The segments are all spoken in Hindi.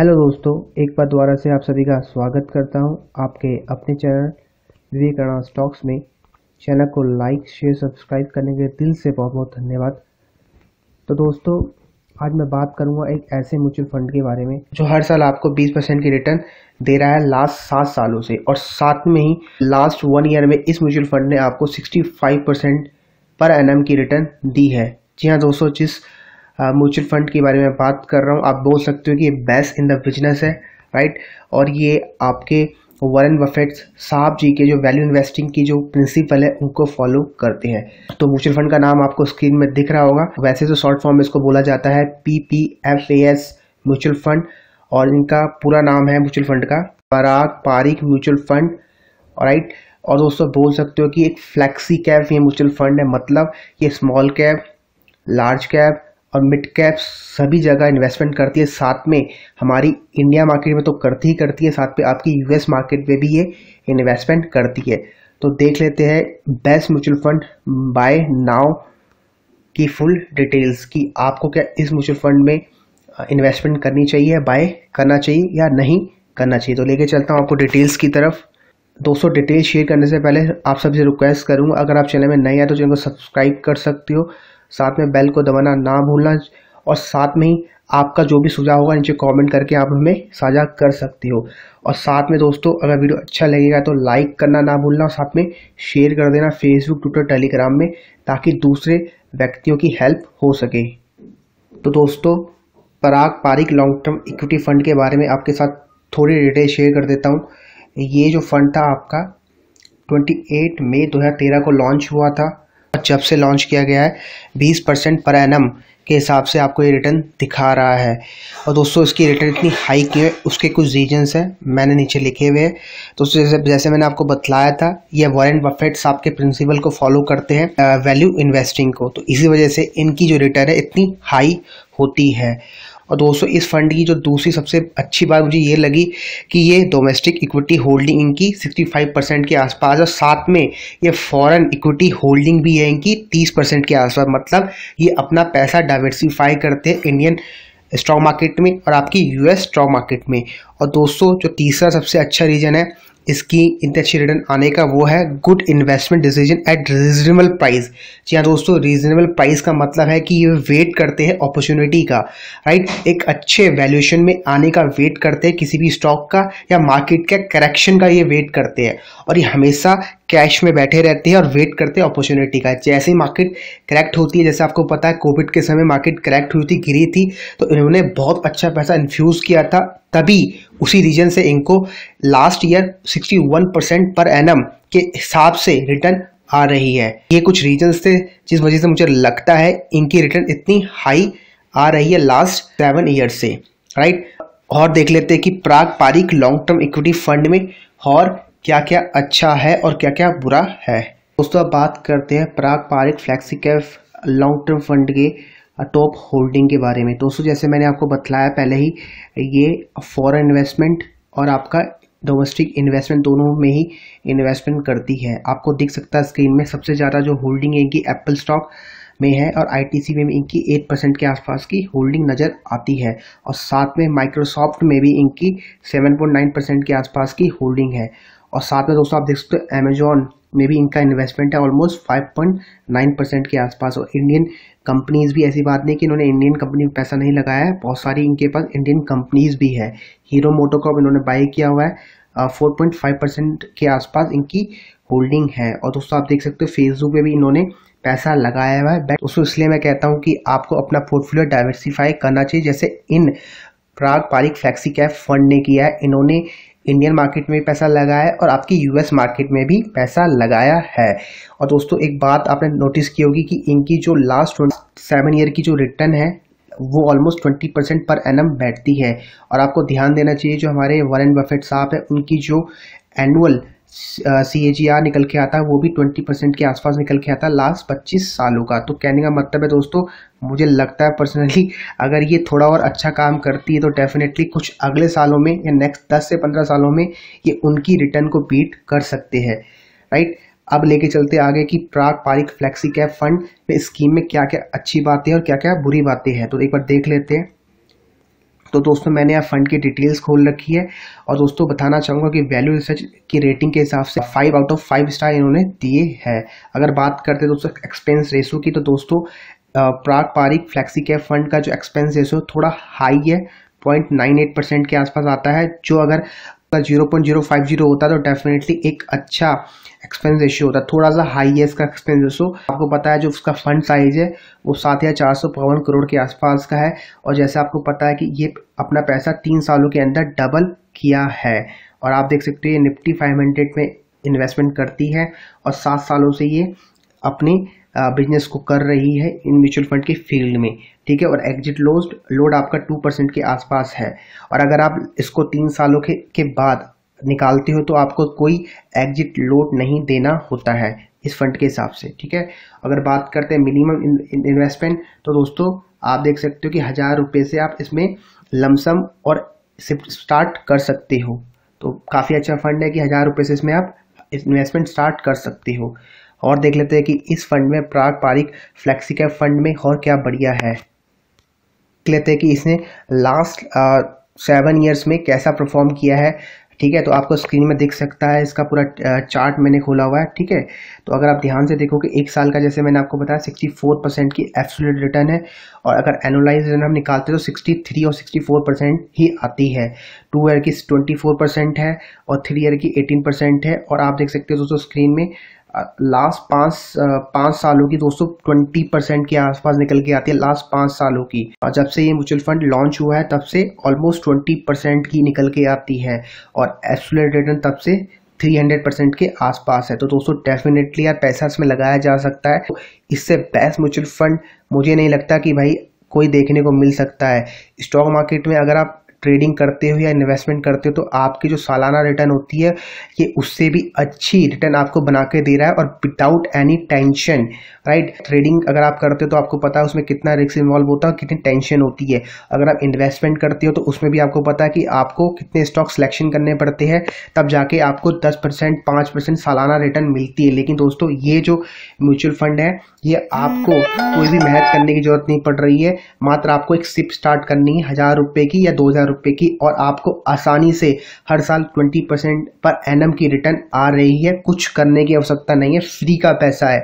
हेलो दोस्तों एक बार दोबारा से आप सभी का स्वागत करता हूं आपके अपने चैनल विवेकानंद स्टॉक्स में चैनल को लाइक शेयर सब्सक्राइब करने के दिल से बहुत बहुत धन्यवाद तो दोस्तों आज मैं बात करूंगा एक ऐसे म्यूचुअल फंड के बारे में जो हर साल आपको 20 परसेंट की रिटर्न दे रहा है लास्ट सात सालों से और साथ में ही लास्ट वन ईयर में इस म्यूचुअल फंड ने आपको sixty five percent per annum return दी है जी हाँ दोस्तों जिस म्यूचुअल फंड के बारे में बात कर रहा हूँ आप बोल सकते हो कि ये बेस्ट इन द बिजनेस है राइट और ये आपके वॉरेन बफेट साहब जी के जो वैल्यू इन्वेस्टिंग की जो प्रिंसिपल है उनको फॉलो करते हैं तो म्यूचुअल फंड का नाम आपको स्क्रीन में दिख रहा होगा वैसे तो शॉर्ट फॉर्म में इसको बोला जाता है P P F A S mutual fund और इनका पूरा नाम है म्यूचुअल फंड का Parag Parikh mutual fund right और दोस्तों बोल सकते हो कि एक फ्लैक्सी कैप ये म्यूचुअल फंड है मतलब ये स्मॉल कैप लार्ज कैप और मिड कैप सभी जगह इन्वेस्टमेंट करती है साथ में हमारी इंडिया मार्केट में तो करती ही करती है साथ में आपकी यूएस मार्केट में भी ये इन्वेस्टमेंट करती है तो देख लेते हैं best mutual fund buy now की फुल डिटेल्स कि आपको क्या इस म्यूचुअल फंड में इन्वेस्टमेंट करनी चाहिए बाय करना चाहिए या नहीं करना चाहिए तो लेके चलता हूँ आपको डिटेल्स की तरफ दोस्तों डिटेल शेयर करने से पहले आप सबसे रिक्वेस्ट करूँगा अगर आप चैनल में नए आए तो चैनल को सब्सक्राइब कर सकते हो साथ में बेल को दबाना ना भूलना और साथ में ही आपका जो भी सुझाव होगा नीचे कमेंट करके आप हमें साझा कर सकते हो और साथ में दोस्तों अगर वीडियो अच्छा लगेगा तो लाइक करना ना भूलना और साथ में शेयर कर देना फेसबुक ट्विटर टेलीग्राम में ताकि दूसरे व्यक्तियों की हेल्प हो सके तो दोस्तों Parag Parikh long term equity fund के बारे में आपके साथ थोड़ी डिटेल शेयर कर देता हूँ ये जो फंड था आपका 28 मई 2013 को लॉन्च हुआ था जब से लॉन्च किया गया है 20 परसेंट पर एनम के हिसाब से आपको ये रिटर्न दिखा रहा है और दोस्तों इसकी रिटर्न इतनी हाई क्यों है उसके कुछ रीजन्स हैं मैंने नीचे लिखे हुए हैं दोस्तों जैसे जैसे मैंने आपको बतलाया था ये वॉरेंट बफेट्स आपके प्रिंसिपल को फॉलो करते हैं वैल्यू इन्वेस्टिंग को तो इसी वजह से इनकी जो रिटर्न है इतनी हाई होती है और दोस्तों इस फंड की जो दूसरी सबसे अच्छी बात मुझे ये लगी कि ये डोमेस्टिक इक्विटी होल्डिंग इनकी 65 परसेंट के आसपास और साथ में ये फॉरेन इक्विटी होल्डिंग भी है इनकी 30 परसेंट के आसपास मतलब ये अपना पैसा डाइवर्सीफाई करते हैं इंडियन स्टॉक मार्केट में और आपकी यूएस स्टॉक मार्केट में और दोस्तों जो तीसरा सबसे अच्छा रीजन है इसकी अच्छे रिटर्न आने का वो है good investment decision at reasonable price जी हाँ दोस्तों रीजनेबल प्राइस का मतलब है कि ये वेट करते हैं अपॉर्चुनिटी का राइट एक अच्छे वैल्यूएशन में आने का वेट करते हैं किसी भी स्टॉक का या मार्केट का करेक्शन का ये वेट करते हैं और ये हमेशा कैश में बैठे रहते हैं और वेट करते हैं अपॉर्चुनिटी का जैसे ही मार्केट करेक्ट होती है जैसे आपको पता है कोविड के समय मार्केट करेक्ट हुई थी गिरी थी तो इन्होंने बहुत अच्छा पैसा इन्फ्यूज़ किया था तभी उसी रीजन से इनको last year 61 percent per annum के हिसाब से रिटर्न आ रही है ये कुछ रीजन थे जिस वजह से मुझे लगता है इनकी रिटर्न इतनी हाई आ रही है लास्ट सेवन ईयर से राइट और देख लेते हैं कि Parag Parikh long term equity fund में और क्या क्या अच्छा है और क्या क्या बुरा है दोस्तों अब बात करते हैं Parag Parikh flexi cap long term fund के टॉप होल्डिंग के बारे में दोस्तों जैसे मैंने आपको बतलाया पहले ही ये फॉरेन इन्वेस्टमेंट और आपका डोमेस्टिक इन्वेस्टमेंट दोनों में ही इन्वेस्टमेंट करती है आपको दिख सकता है स्क्रीन में सबसे ज़्यादा जो होल्डिंग है इनकी एप्पल स्टॉक में है और आईटीसी में भी इनकी एट परसेंट के आसपास की होल्डिंग नज़र आती है और साथ में माइक्रोसॉफ्ट में भी इनकी सेवन पॉइंट नाइन परसेंट के आसपास की होल्डिंग है और साथ में दोस्तों आप देख सकते हो अमेजोन में भी इनका इन्वेस्टमेंट है ऑलमोस्ट 5.9 परसेंट के आसपास और इंडियन कंपनीज भी ऐसी बात नहीं कि इन्होंने इंडियन कंपनी में पैसा नहीं लगाया है बहुत सारी इनके पास इंडियन कंपनीज भी है हीरो मोटोकॉप इन्होंने बाई किया हुआ है फोर पॉइंट फाइव परसेंट के आसपास इनकी होल्डिंग है और दोस्तों आप देख सकते हो फेसबुक पे भी इन्होंने पैसा लगाया हुआ है उसको इसलिए मैं कहता हूँ कि आपको अपना पोर्टफोलियो डाइवर्सिफाई करना चाहिए जैसे इन Parag Parikh flexi cap fund ने किया है इन्होंने इंडियन मार्केट में भी पैसा लगाया है और आपकी यूएस मार्केट में भी पैसा लगाया है और दोस्तों एक बात आपने नोटिस की होगी कि इनकी जो लास्ट सेवन ईयर की जो रिटर्न है वो almost twenty percent per annum बैठती है और आपको ध्यान देना चाहिए जो हमारे वॉरेन बफेट साहब हैं उनकी जो annual C A ji are निकल के आता है वो भी ट्वेंटी परसेंट के आसपास निकल के आता है लास्ट पच्चीस सालों का तो कहने का मतलब है दोस्तों मुझे लगता है पर्सनली अगर ये थोड़ा और अच्छा काम करती है तो डेफिनेटली कुछ अगले सालों में या नेक्स्ट दस से पंद्रह सालों में ये उनकी रिटर्न को बीट कर सकते हैं राइट अब लेके चलते आगे कि Parag Parikh flexi cap fund में स्कीम में क्या क्या अच्छी बातें और क्या क्या बुरी बातें हैं तो एक बार देख लेते हैं तो दोस्तों मैंने यहाँ फंड की डिटेल्स खोल रखी है और दोस्तों बताना चाहूँगा कि वैल्यू रिसर्च की रेटिंग के हिसाब से five out of five star इन्होंने दिए है अगर बात करते दोस्तों एक्सपेंस रेशो की तो दोस्तों Parag Parikh flexi care fund का जो एक्सपेंस रेशो थोड़ा हाई है पॉइंट नाइन एट परसेंट के आसपास आता है जो अगर zero point zero five zero होता है तो डेफिनेटली एक अच्छा एक्सपेंस रेशियो होता है थोड़ा सा हाई है इसका एक्सपेंस रेशियो आपको पता है जो उसका फंड साइज है वो सात या चार सौ पावन करोड़ के आसपास का है और जैसे आपको पता है कि ये अपना पैसा तीन सालों के अंदर डबल किया है और आप देख सकते हो ये निफ्टी फाइव हंड्रेड में इन्वेस्टमेंट करती है और सात सालों से ये अपनी बिजनेस को कर रही है इन म्यूचुअल फंड के फील्ड में ठीक है और एग्जिट लोड लोड आपका टू परसेंट के आसपास है और अगर आप इसको तीन सालों के के बाद निकालते हो तो आपको कोई एग्जिट लोड नहीं देना होता है इस फंड के हिसाब से ठीक है अगर बात करते हैं मिनिमम इन्वेस्टमेंट तो दोस्तों आप देख सकते हो कि हज़ार रुपये से आप इसमें लमसम और स्टार्ट कर सकते हो तो काफ़ी अच्छा फंड है कि हज़ार रुपये से इसमें आप इन्वेस्टमेंट स्टार्ट कर सकते हो और देख लेते हैं कि इस फंड में Parag Parikh flexi cap fund में और क्या बढ़िया है देख लेते हैं कि इसने लास्ट सेवन ईयर्स में कैसा परफॉर्म किया है ठीक है तो आपको स्क्रीन में देख सकता है इसका पूरा चार्ट मैंने खोला हुआ है ठीक है तो अगर आप ध्यान से देखो कि एक साल का जैसे मैंने आपको बताया सिक्सटी फोर परसेंट की एब्सोल्यूट रिटर्न है और अगर एनुलाइज रिटर्न हम निकालते हैं तो सिक्सटी थ्री और सिक्सटी फोर परसेंट ही आती है टू ईयर की ट्वेंटी फोर परसेंट है और थ्री ईयर की एटीन परसेंट है और आप देख सकते हो दोस्तों स्क्रीन में लास्ट पांच पांच सालों की दोस्तों ट्वेंटी परसेंट के आसपास निकल के आती है लास्ट पांच सालों की और जब से ये म्यूचुअल फंड लॉन्च हुआ है तब से ऑलमोस्ट ट्वेंटी परसेंट की निकल के आती है और एक्सुलेट रिटर्न तब से 300 परसेंट के आसपास है तो दोस्तों डेफिनेटली यार पैसा इसमें लगाया जा सकता है इससे बेस्ट म्यूचुअल फंड मुझे नहीं लगता कि भाई कोई देखने को मिल सकता है स्टॉक मार्केट में अगर आप ट्रेडिंग करते हो या इन्वेस्टमेंट करते हो तो आपकी जो सालाना रिटर्न होती है ये उससे भी अच्छी रिटर्न आपको बना के दे रहा है और without any tension right trading अगर आप करते हो तो आपको पता है उसमें कितना रिस्क इन्वॉल्व होता है कितनी टेंशन होती है अगर आप इन्वेस्टमेंट करते हो तो उसमें भी आपको पता है कि आपको कितने स्टॉक सिलेक्शन करने पड़ते हैं तब जाके आपको दस परसेंट पाँच परसेंट सालाना रिटर्न मिलती है लेकिन दोस्तों ये जो म्यूचुअल फंड है ये आपको कोई भी मेहनत करने की जरूरत नहीं पड़ रही है मात्र आपको एक सिप स्टार्ट करनी है हज़ार रुपये की या दो हज़ार रुपए की और आपको आसानी से हर साल twenty percent per annum return आ रही है कुछ करने की आवश्यकता नहीं है फ्री का पैसा है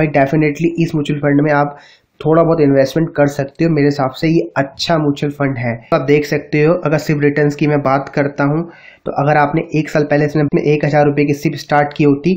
भाई डेफिनेटली इस म्यूचुअल फंड में आप थोड़ा बहुत इन्वेस्टमेंट कर सकते हो मेरे हिसाब से ये अच्छा म्यूचुअल फंड है तो आप देख सकते हो अगर सिर्फ रिटर्न की मैं बात करता हूँ तो अगर आपने एक साल पहले इसमें एक हज़ार रुपये की सिप स्टार्ट की होती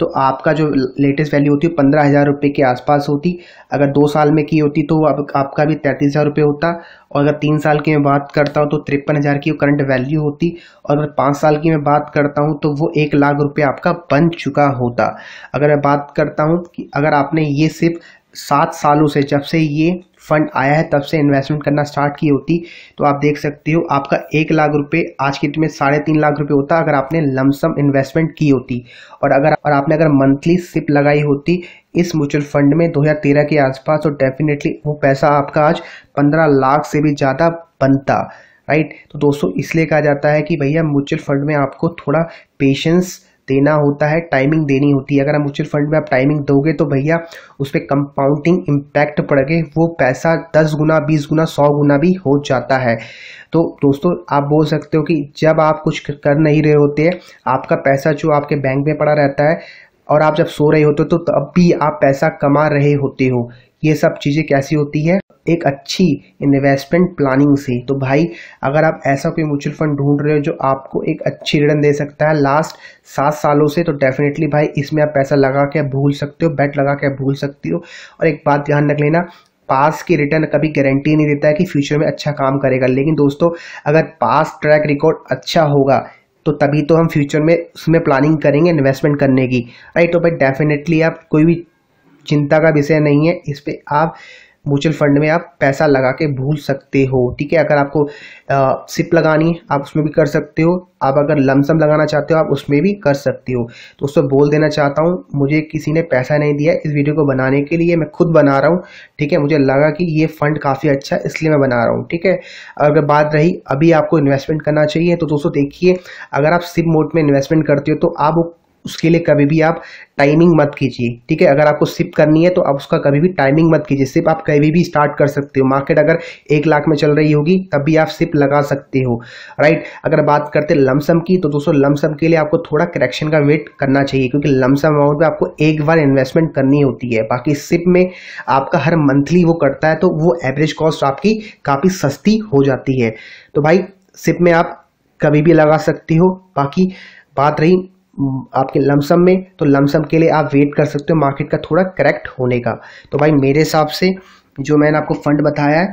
तो आपका जो लेटेस्ट वैल्यू होती है पंद्रह हज़ार रुपये के आसपास होती अगर दो साल में की होती तो आप, आपका भी तैंतीस हज़ार रुपये होता और अगर तीन साल की मैं बात करता हूँ तो तिरपन हज़ार की करंट वैल्यू होती और अगर पाँच साल की मैं बात करता हूँ तो वो एक लाख रुपये आपका बन चुका होता अगर मैं बात करता हूँ कि अगर आपने ये सिर्फ सात सालों से जब से ये फंड आया है तब से इन्वेस्टमेंट करना स्टार्ट की होती तो आप देख सकते हो आपका एक लाख रुपए आज की डेट में साढ़े तीन लाख रुपए होता अगर आपने लमसम इन्वेस्टमेंट की होती और अगर और आपने अगर मंथली सिप लगाई होती इस म्यूचुअल फंड में 2013 के आसपास तो डेफिनेटली वो पैसा आपका आज पंद्रह लाख से भी ज़्यादा बनता राइट तो दोस्तों इसलिए कहा जाता है कि भैया म्यूचुअल फंड में आपको थोड़ा पेशेंस देना होता है टाइमिंग देनी होती है अगर आप म्यूचुअल फंड में आप टाइमिंग दोगे तो भैया उस पर कंपाउंडिंग इम्पैक्ट पड़ के वो पैसा दस गुना बीस गुना सौ गुना भी हो जाता है तो दोस्तों आप बोल सकते हो कि जब आप कुछ कर नहीं रहे होते आपका पैसा जो आपके बैंक में पड़ा रहता है और आप जब सो रहे होते हो तो तब भी आप पैसा कमा रहे होते हो ये सब चीज़ें कैसी होती है एक अच्छी इन्वेस्टमेंट प्लानिंग से तो भाई अगर आप ऐसा कोई म्यूचुअल फंड ढूंढ रहे हो जो आपको एक अच्छी रिटर्न दे सकता है लास्ट सात सालों से तो डेफिनेटली भाई इसमें आप पैसा लगा के भूल सकते हो बैट लगा के भूल सकती हो और एक बात ध्यान रख लेना पास की रिटर्न कभी गारंटी नहीं देता है कि फ्यूचर में अच्छा काम करेगा लेकिन दोस्तों अगर पास ट्रैक रिकॉर्ड अच्छा होगा तो तभी तो हम फ्यूचर में उसमें प्लानिंग करेंगे इन्वेस्टमेंट करने की राइट तो भाई डेफिनेटली आप कोई भी चिंता का विषय नहीं है इस पर आप म्यूचुअल फंड में आप पैसा लगा के भूल सकते हो ठीक है अगर आपको आ, सिप लगानी है आप उसमें भी कर सकते हो आप अगर लमसम लगाना चाहते हो आप उसमें भी कर सकते हो तो उसको बोल देना चाहता हूँ मुझे किसी ने पैसा नहीं दिया इस वीडियो को बनाने के लिए मैं खुद बना रहा हूँ ठीक है मुझे लगा कि ये फंड काफ़ी अच्छा है इसलिए मैं बना रहा हूँ ठीक है अगर बात रही अभी आपको इन्वेस्टमेंट करना चाहिए तो दोस्तों देखिए अगर आप सिप मोड में इन्वेस्टमेंट करते हो तो आप उसके लिए कभी भी आप टाइमिंग मत कीजिए ठीक है अगर आपको सिप करनी है तो आप उसका कभी भी टाइमिंग मत कीजिए सिप आप कभी भी स्टार्ट कर सकते हो मार्केट अगर एक लाख में चल रही होगी तब भी आप सिप लगा सकते हो राइट अगर बात करते लमसम की तो दोस्तों लमसम के लिए आपको थोड़ा करेक्शन का वेट करना चाहिए क्योंकि लमसम अमाउंट में आपको एक बार इन्वेस्टमेंट करनी होती है बाकी सिप में आपका हर मंथली वो करता है तो वो एवरेज कॉस्ट आपकी काफ़ी सस्ती हो जाती है तो भाई सिप में आप कभी भी लगा सकती हो बाकी बात रही आपके लमसम में तो लमसम के लिए आप वेट कर सकते हो मार्केट का थोड़ा करेक्ट होने का तो भाई मेरे हिसाब से जो मैंने आपको फंड बताया है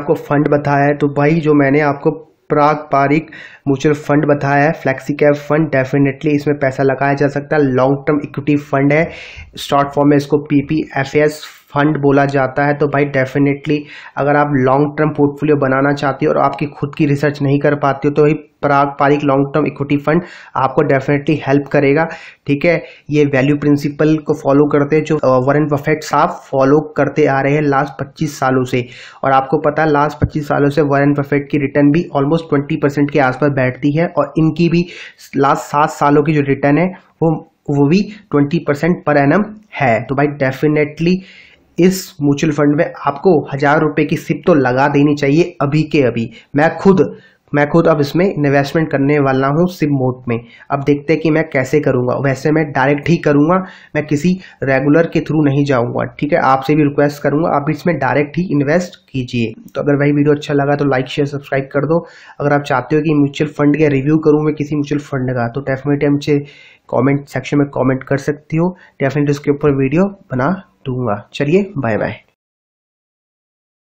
आपको फंड बताया है तो भाई जो मैंने आपको पारिक म्यूचुअल फंड बताया है फ्लैक्सी कैप फंड डेफिनेटली इसमें पैसा लगाया जा सकता है लॉन्ग टर्म इक्विटी फंड है शॉर्ट फॉर्म में इसको P P F S fund बोला जाता है तो भाई डेफिनेटली अगर आप लॉन्ग टर्म पोर्टफोलियो बनाना चाहते हो और आपकी खुद की रिसर्च नहीं कर पाते हो तो भाई पारिक लॉन्ग टर्म इक्विटी फंड आपको डेफिनेटली हेल्प करेगा ठीक है ये वैल्यू प्रिंसिपल को फॉलो करते हैं जो वरन परफेक्ट साहब फॉलो करते आ रहे हैं लास्ट पच्चीस सालों से और आपको पता है लास्ट पच्चीस सालों से वरन परफेक्ट की रिटर्न भी ऑलमोस्ट ट्वेंटी परसेंट के आसपास बैठती है और इनकी भी लास्ट सात सालों की जो रिटर्न है वो वो भी ट्वेंटी परसेंट पर एम है तो भाई डेफिनेटली इस म्यूचुअल फंड में आपको हज़ार रुपये की सिप तो लगा देनी चाहिए अभी के अभी मैं खुद मैं खुद अब इसमें इन्वेस्टमेंट करने वाला हूँ सिम मोड में अब देखते हैं कि मैं कैसे करूंगा वैसे मैं डायरेक्ट ही करूंगा मैं किसी रेगुलर के थ्रू नहीं जाऊँगा ठीक है आपसे भी रिक्वेस्ट करूंगा आप इसमें डायरेक्ट ही इन्वेस्ट कीजिए तो अगर वही वीडियो अच्छा लगा तो लाइक शेयर सब्सक्राइब कर दो अगर आप चाहते हो कि म्यूचुअल फंड का रिव्यू करूँ मैं किसी म्यूचुअल फंड का तो डेफिनेटली मुझे कॉमेंट सेक्शन में कॉमेंट कर सकती हो डेफिनेटली उसके ऊपर वीडियो बना दूंगा चलिए बाय बाय